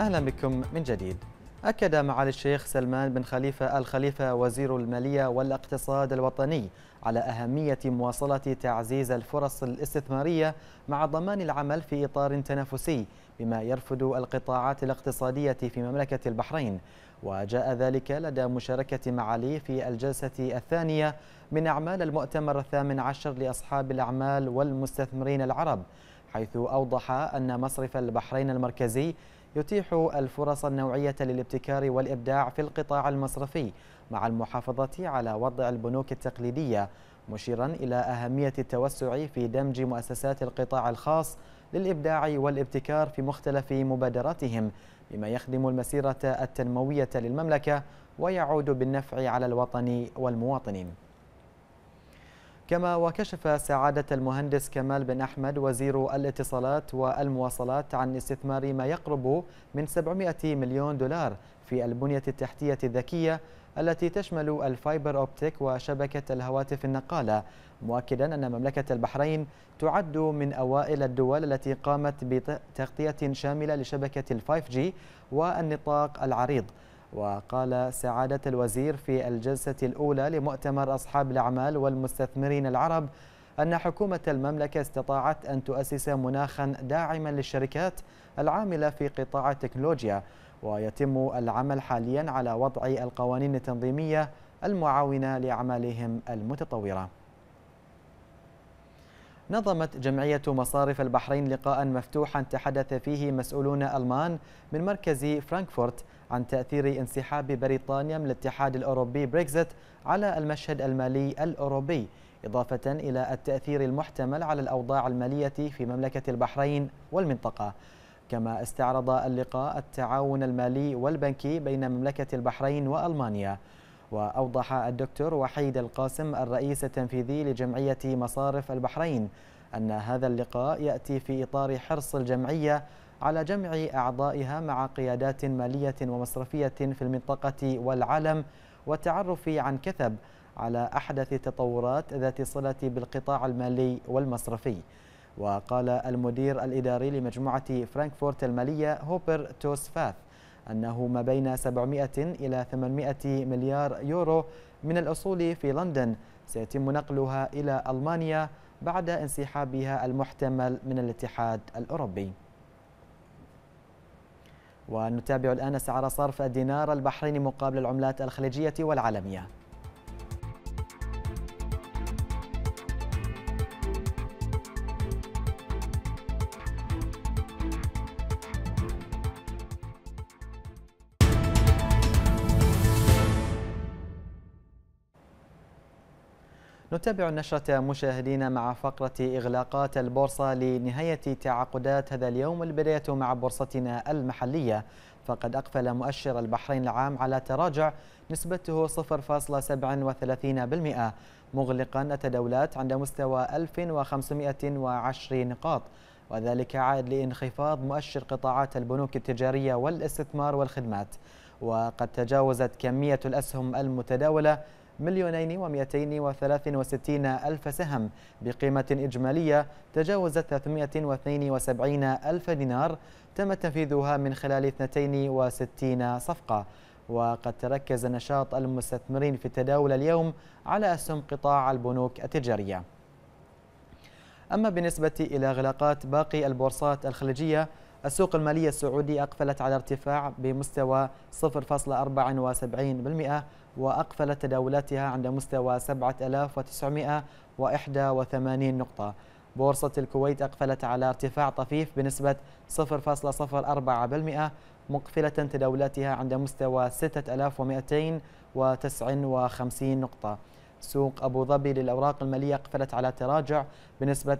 أهلا بكم من جديد أكد معالي الشيخ سلمان بن خليفة الخليفة وزير المالية والاقتصاد الوطني على أهمية مواصلة تعزيز الفرص الاستثمارية مع ضمان العمل في إطار تنافسي بما يرفد القطاعات الاقتصادية في مملكة البحرين وجاء ذلك لدى مشاركة معالي في الجلسة الثانية من أعمال المؤتمر الثامن عشر لأصحاب الأعمال والمستثمرين العرب حيث أوضح أن مصرف البحرين المركزي يتيح الفرص النوعية للابتكار والإبداع في القطاع المصرفي مع المحافظة على وضع البنوك التقليدية مشيرا إلى أهمية التوسع في دمج مؤسسات القطاع الخاص للإبداع والابتكار في مختلف مبادراتهم بما يخدم المسيرة التنموية للمملكة ويعود بالنفع على الوطن والمواطنين كما وكشف سعادة المهندس كمال بن أحمد وزير الاتصالات والمواصلات عن استثمار ما يقرب من 700 مليون دولار في البنية التحتية الذكية التي تشمل الفايبر أوبتيك وشبكة الهواتف النقالة مؤكدا أن مملكة البحرين تعد من أوائل الدول التي قامت بتغطية شاملة لشبكة الفايف جي والنطاق العريض وقال سعادة الوزير في الجلسة الأولى لمؤتمر أصحاب الأعمال والمستثمرين العرب أن حكومة المملكة استطاعت أن تؤسس مناخا داعما للشركات العاملة في قطاع التكنولوجيا ويتم العمل حاليا على وضع القوانين التنظيمية المعاونة لأعمالهم المتطورة نظمت جمعية مصارف البحرين لقاء مفتوحا تحدث فيه مسؤولون ألمان من مركز فرانكفورت عن تأثير انسحاب بريطانيا من الاتحاد الأوروبي بريكزت على المشهد المالي الأوروبي إضافة إلى التأثير المحتمل على الأوضاع المالية في مملكة البحرين والمنطقة كما استعرض اللقاء التعاون المالي والبنكي بين مملكة البحرين وألمانيا وأوضح الدكتور وحيد القاسم الرئيس التنفيذي لجمعية مصارف البحرين أن هذا اللقاء يأتي في إطار حرص الجمعية على جمع أعضائها مع قيادات مالية ومصرفية في المنطقة والعالم والتعرف عن كثب على أحدث التطورات ذات صلة بالقطاع المالي والمصرفي وقال المدير الإداري لمجموعة فرانكفورت المالية هوبر توسفاث أنه ما بين 700 إلى 800 مليار يورو من الأصول في لندن سيتم نقلها إلى ألمانيا بعد انسحابها المحتمل من الاتحاد الأوروبي ونتابع الآن سعر صرف الدينار البحريني مقابل العملات الخليجية والعالمية نتابع النشرة مشاهدينا مع فقرة إغلاقات البورصة لنهاية تعاقدات هذا اليوم البداية مع بورصتنا المحلية فقد أقفل مؤشر البحرين العام على تراجع نسبته 0.37% مغلقا التداولات عند مستوى 1510 نقاط وذلك عائد لانخفاض مؤشر قطاعات البنوك التجارية والاستثمار والخدمات وقد تجاوزت كمية الأسهم المتداولة مليونين ومئتين وثلاث وستين ألف سهم بقيمة إجمالية تجاوزت 372 ألف دينار تم تنفيذها من خلال 62 صفقة وقد تركز نشاط المستثمرين في التداول اليوم على أسهم قطاع البنوك التجارية أما بالنسبة إلى غلاقات باقي البورصات الخليجية السوق المالية السعودي أقفلت على ارتفاع بمستوى 0.74% وأقفلت تداولاتها عند مستوى 7981 نقطة بورصة الكويت أقفلت على ارتفاع طفيف بنسبة 0.04% مقفلة تداولاتها عند مستوى 6259 نقطة سوق أبو ظبي للأوراق المالية أقفلت على تراجع بنسبة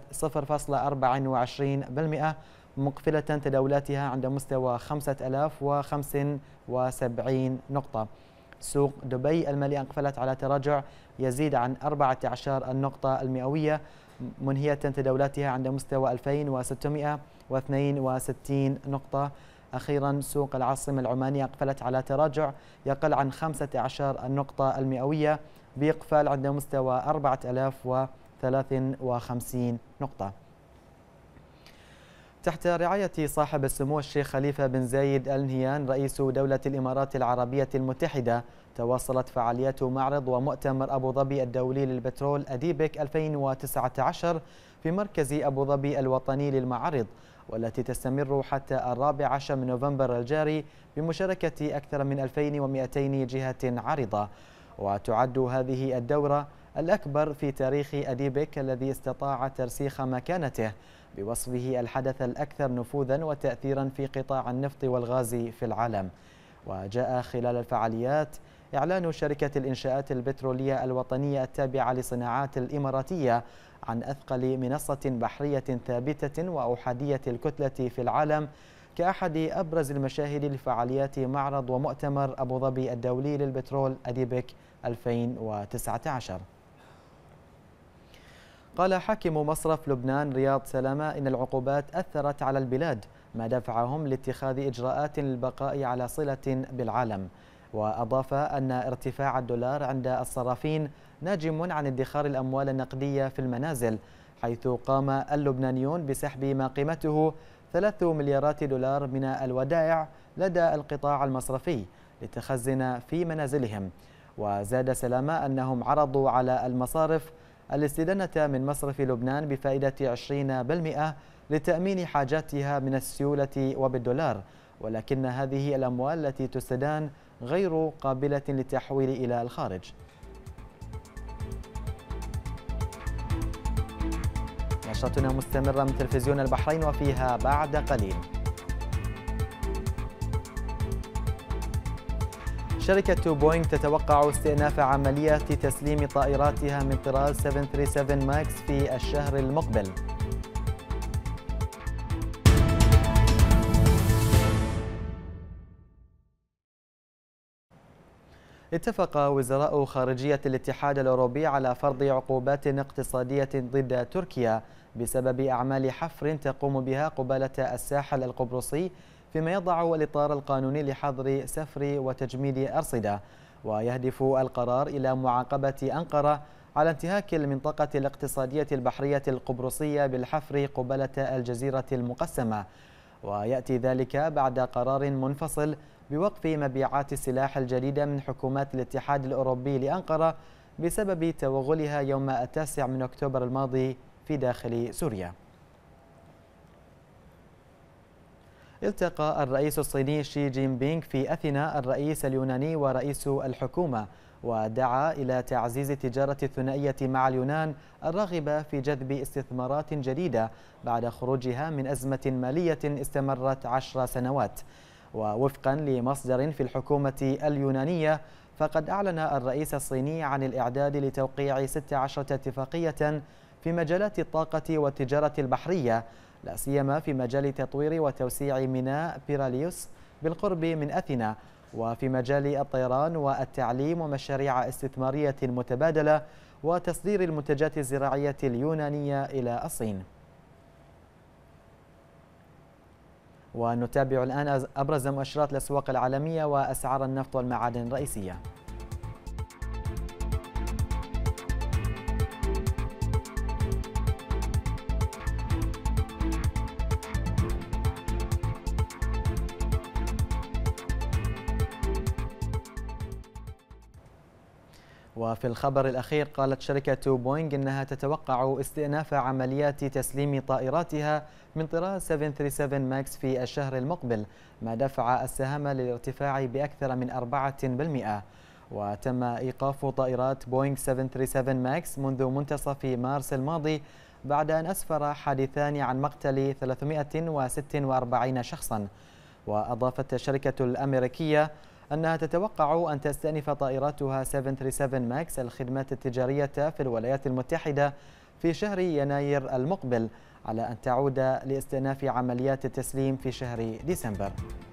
0.24% مقفلة تداولاتها عند مستوى 5075 نقطة سوق دبي المالية انقفلت على تراجع يزيد عن 14 النقطة المئوية منهية تداولاتها عند مستوى 2662 نقطة أخيرا سوق العاصمة العمانية أقفلت على تراجع يقل عن 15 النقطة المئوية بإقفال عند مستوى 4053 نقطة تحت رعاية صاحب السمو الشيخ خليفة بن زايد آل نهيان رئيس دولة الإمارات العربية المتحدة تواصلت فعاليات معرض ومؤتمر أبو ظبي الدولي للبترول أديبك 2019 في مركز أبو ظبي الوطني للمعارض والتي تستمر حتى الرابع عشر من نوفمبر الجاري بمشاركة أكثر من 2200 جهة عارضة وتعد هذه الدورة الأكبر في تاريخ أديبك الذي استطاع ترسيخ مكانته بوصفه الحدث الأكثر نفوذا وتأثيرا في قطاع النفط والغاز في العالم وجاء خلال الفعاليات إعلان شركة الإنشاءات البترولية الوطنية التابعة لصناعات الإماراتية عن أثقل منصة بحرية ثابتة وأحادية الكتلة في العالم كأحد أبرز المشاهد لفعاليات معرض ومؤتمر أبو ظبي الدولي للبترول أديبك 2019 قال حاكم مصرف لبنان رياض سلامة إن العقوبات أثرت على البلاد ما دفعهم لاتخاذ إجراءات للبقاء على صلة بالعالم وأضاف أن ارتفاع الدولار عند الصرافين ناجم عن ادخار الأموال النقدية في المنازل حيث قام اللبنانيون بسحب ما قيمته 3 مليارات دولار من الودائع لدى القطاع المصرفي لتخزن في منازلهم وزاد سلامة أنهم عرضوا على المصارف الاستدانة من مصرف لبنان بفائدة 20% لتأمين حاجاتها من السيولة وبالدولار ولكن هذه الأموال التي تستدان غير قابلة للتحويل إلى الخارج نشرتنا مستمرة من تلفزيون البحرين وفيها بعد قليل شركة بوينغ تتوقع استئناف عملية تسليم طائراتها من طراز 737 ماكس في الشهر المقبل اتفق وزراء خارجية الاتحاد الأوروبي على فرض عقوبات اقتصادية ضد تركيا بسبب أعمال حفر تقوم بها قبالة الساحل القبرصي فيما يضع الإطار القانوني لحظر سفر وتجميد أرصدة ويهدف القرار إلى معاقبة أنقرة على انتهاك المنطقة الاقتصادية البحرية القبرصية بالحفر قبالة الجزيرة المقسمة ويأتي ذلك بعد قرار منفصل بوقف مبيعات السلاح الجديدة من حكومات الاتحاد الأوروبي لأنقرة بسبب توغلها يوم التاسع من أكتوبر الماضي في داخل سوريا التقى الرئيس الصيني شي جين بينغ في أثينا الرئيس اليوناني ورئيس الحكومة ودعا إلى تعزيز التجارة الثنائية مع اليونان الراغبة في جذب استثمارات جديدة بعد خروجها من أزمة مالية استمرت عشر سنوات ووفقا لمصدر في الحكومة اليونانية فقد أعلن الرئيس الصيني عن الإعداد لتوقيع 16 اتفاقية في مجالات الطاقة والتجارة البحرية لا سيما في مجال تطوير وتوسيع ميناء بيراليوس بالقرب من أثينا وفي مجال الطيران والتعليم ومشاريع استثمارية متبادلة وتصدير المنتجات الزراعية اليونانية إلى الصين ونتابع الآن أبرز مؤشرات الأسواق العالمية وأسعار النفط والمعادن الرئيسية وفي الخبر الأخير قالت شركة بوينغ أنها تتوقع استئناف عمليات تسليم طائراتها من طراز 737 ماكس في الشهر المقبل ما دفع السهم للارتفاع بأكثر من 4% وتم إيقاف طائرات بوينغ 737 ماكس منذ منتصف مارس الماضي بعد أن أسفر حادثان عن مقتل 346 شخصا وأضافت الشركة الأمريكية أنها تتوقع أن تستأنف طائراتها 737 ماكس الخدمات التجارية في الولايات المتحدة في شهر يناير المقبل على أن تعود لاستئناف عمليات التسليم في شهر ديسمبر